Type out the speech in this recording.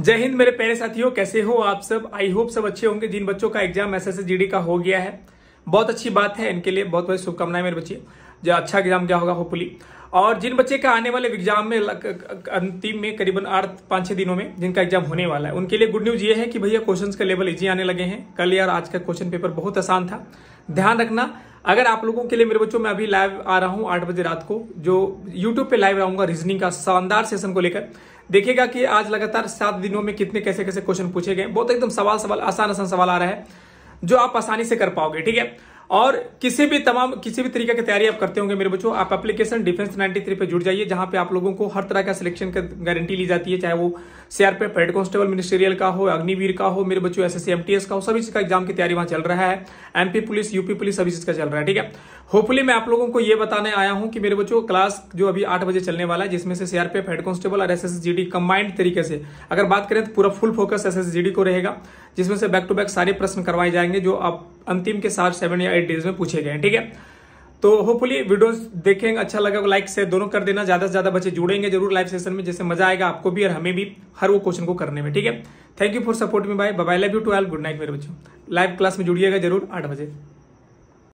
जय हिंद मेरे प्यारे साथियों कैसे हो आप सब आई होप सब अच्छे होंगे जिन बच्चों का एग्जाम एस एस का हो गया है बहुत अच्छी बात है इनके लिए बहुत बहुत शुभकामनाएं मेरे बच्चे जो अच्छा एग्जाम क्या होगा होपफुली और जिन बच्चे का आने वाले एग्जाम में अंतिम में करीबन आठ पांच छह दिनों में जिनका एग्जाम होने वाला है उनके लिए गुड न्यूज़ ये है कि भैया क्वेश्चन का लेवल इजी आने लगे हैं कल यार आज का क्वेश्चन पेपर बहुत आसान था ध्यान रखना अगर आप लोगों के लिए मेरे बच्चों में अभी लाइव आ रहा हूँ आठ बजे रात को जो यूट्यूब पे लाइव रहूंगा रीजनिंग का शानदार सेशन को लेकर देखेगा कि आज लगातार सात दिनों में कितने कैसे कैसे क्वेश्चन पूछे गए बहुत एकदम सवाल सवाल आसान आसान सवाल आ रहा है जो आप आसानी से कर पाओगे ठीक है और किसी भी तमाम किसी भी तरीके की तैयारी आप करते होंगे मेरे बच्चों आप एप्लीकेशन डिफेंस 93 पे जुड़ जाइए जहां पे आप लोगों को हर तरह का सिलेक्शन का गारंटी ली जाती है चाहे वो सीआरपीएफ हेड कांस्टेबल मिनिस्टेरियल का हो अग्निवीर का हो मेरे बच्चों एस एस का हो सभी चीज का एग्जाम की तैयारी वहां चल रहा है एमपी पुलिस यूपी पुलिस सभी चीज का चल रहा है ठीक है होपफुली मैं आप लोगों को यह बताने आया हूं कि मेरे बच्चों क्लास जो अभी आठ बजे चलने वाला है जिसमें से सीआरपीएफ हेड कांस्टेबल और एस एस कंबाइंड तरीके से अगर बात करें तो पूरा फुल फोकस एस को रहेगा जिसमें से बैक टू बैक सारे प्रश्न करवाए जाएंगे जो आप अंतिम के साथ सेवन या एट डेज में पूछे गए हैं ठीक है तो होपफुली वीडियोस देखेंगे अच्छा लगा लाइक तो से दोनों कर देना ज्यादा से ज्यादा बच्चे जुड़ेंगे जरूर लाइव सेशन में जैसे मजा आएगा आपको भी और हमें भी हर वो क्वेश्चन को करने में ठीक है thank you for support me bye bye love you too एल गुड नाइट मेरे बच्चों लाइव क्लास में जुड़िएगा जरूर आठ बजे